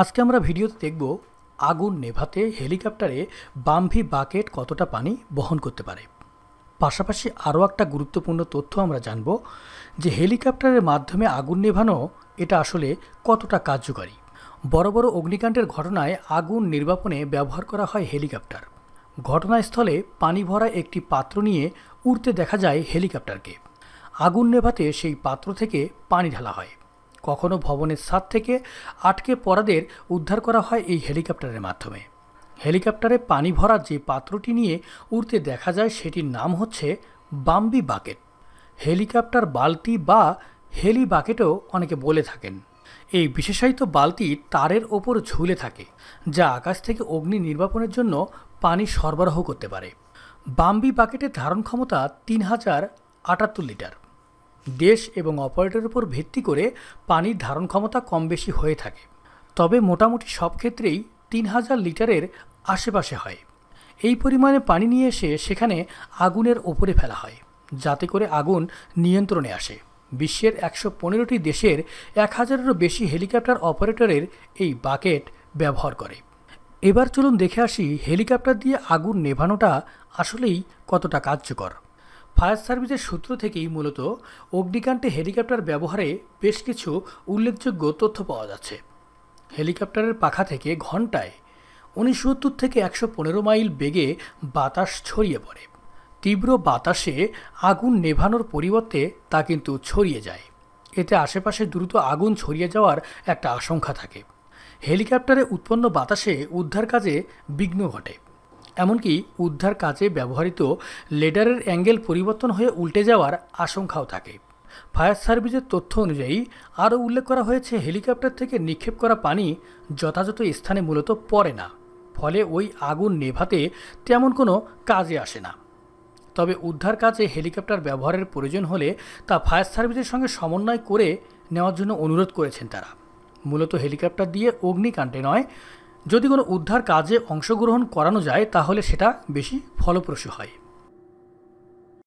আজকে আমরা ভিডিওতে দেখব আগুন নেভাতে হেলিকপ্টারে বাম্ভি বাকেট কতটা পানি বহন করতে পারে পাশাপাশি আরও একটা গুরুত্বপূর্ণ তথ্য আমরা জানব যে হেলিকপ্টারের মাধ্যমে আগুন নেভানো এটা আসলে কতটা কার্যকারী বড় বড় অগ্নিকাণ্ডের ঘটনায় আগুন নির্বাপনে ব্যবহার করা হয় হেলিকপ্টার ঘটনাস্থলে পানি ভরা একটি পাত্র নিয়ে উড়তে দেখা যায় হেলিকপ্টারকে আগুন নেভাতে সেই পাত্র থেকে পানি ঢালা হয় কখনও ভবনের সাত থেকে আটকে পড়াদের উদ্ধার করা হয় এই হেলিকপ্টারের মাধ্যমে হেলিকপ্টারে পানি ভরা যে পাত্রটি নিয়ে উড়তে দেখা যায় সেটির নাম হচ্ছে বাম্বি বাকেট হেলিকপ্টার বালতি বা হেলি বাকেটও অনেকে বলে থাকেন এই বিশেষায়িত বালতি তারের ওপর ঝুলে থাকে যা আকাশ থেকে অগ্নি নির্বাপনের জন্য পানি সরবরাহ করতে পারে বাম্বি বাকেটের ধারণ ক্ষমতা তিন হাজার আটাত্তর লিটার দেশ এবং অপারেটরের উপর ভিত্তি করে পানির ধারণ ক্ষমতা কম বেশি হয়ে থাকে তবে মোটামুটি সব ক্ষেত্রেই তিন হাজার লিটারের আশেপাশে হয় এই পরিমাণে পানি নিয়ে এসে সেখানে আগুনের ওপরে ফেলা হয় যাতে করে আগুন নিয়ন্ত্রণে আসে বিশ্বের একশো পনেরোটি দেশের এক হাজারেরও বেশি হেলিকপ্টার অপারেটরের এই বাকেট ব্যবহার করে এবার চলুন দেখে আসি হেলিকপ্টার দিয়ে আগুন নেভানোটা আসলেই কতটা কার্যকর ফায়ার সার্ভিসের সূত্র থেকেই মূলত অগ্নিকাণ্ডে হেলিকপ্টার ব্যবহারে বেশ কিছু উল্লেখযোগ্য তথ্য পাওয়া যাচ্ছে হেলিকপ্টারের পাখা থেকে ঘন্টায় উনিশসত্তর থেকে একশো পনেরো মাইল বেগে বাতাস ছড়িয়ে পড়ে তীব্র বাতাসে আগুন নেভানোর পরিবর্তে তা কিন্তু ছড়িয়ে যায় এতে আশেপাশে দ্রুত আগুন ছড়িয়ে যাওয়ার একটা আশঙ্কা থাকে হেলিকপ্টারে উৎপন্ন বাতাসে উদ্ধার কাজে বিঘ্ন ঘটে এমনকি উদ্ধার কাজে ব্যবহৃত লেডারের অ্যাঙ্গেল পরিবর্তন হয়ে উল্টে যাওয়ার আশঙ্কাও থাকে ফায়ার সার্ভিসের তথ্য অনুযায়ী আরও উল্লেখ করা হয়েছে হেলিকপ্টার থেকে নিক্ষেপ করা পানি যথাযথ স্থানে মূলত পড়ে না ফলে ওই আগুন নেভাতে তেমন কোনো কাজে আসে না তবে উদ্ধার কাজে হেলিকপ্টার ব্যবহারের প্রয়োজন হলে তা ফায়ার সার্ভিসের সঙ্গে সমন্বয় করে নেওয়ার জন্য অনুরোধ করেছেন তারা মূলত হেলিকপ্টার দিয়ে অগ্নিকাণ্ডে নয় যদি কোনো উদ্ধার কাজে অংশগ্রহণ করানো যায় তাহলে সেটা বেশি ফলপ্রসূ হয়